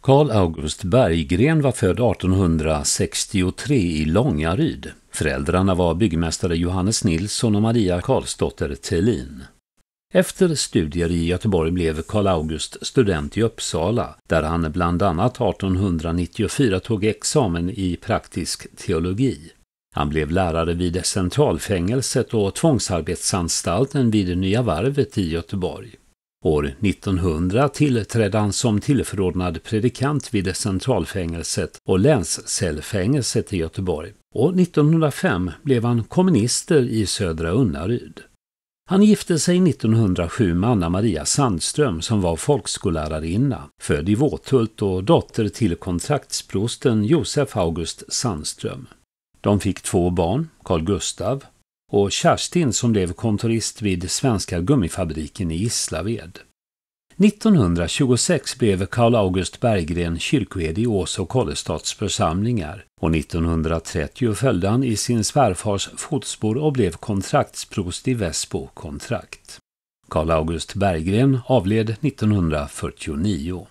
Carl August Berggren var född 1863 i Långaryd. Föräldrarna var byggmästare Johannes Nilsson och Maria Karlsdotter Thelin. Efter studier i Göteborg blev Carl August student i Uppsala där han bland annat 1894 tog examen i praktisk teologi. Han blev lärare vid Centralfängelset och tvångsarbetsanstalten vid Nya varvet i Göteborg. År 1900 tillträdde han som tillförordnad predikant vid Centralfängelset och Länscellfängelset i Göteborg. Och 1905 blev han kommunister i Södra Unnaryd. Han gifte sig 1907 med Anna-Maria Sandström som var folkskollärarinna, född i Våthult och dotter till kontraktsprosten Josef August Sandström. De fick två barn, Carl Gustav och Kerstin som blev kontorist vid Svenska Gummifabriken i Gislaved. 1926 blev Karl August Berggren kyrkoherde i Ås och Kållestads församlingar och 1930 följde han i sin svärfars fotspår och blev kontraktsprost i Väsbo kontrakt. Karl August Berggren avled 1949.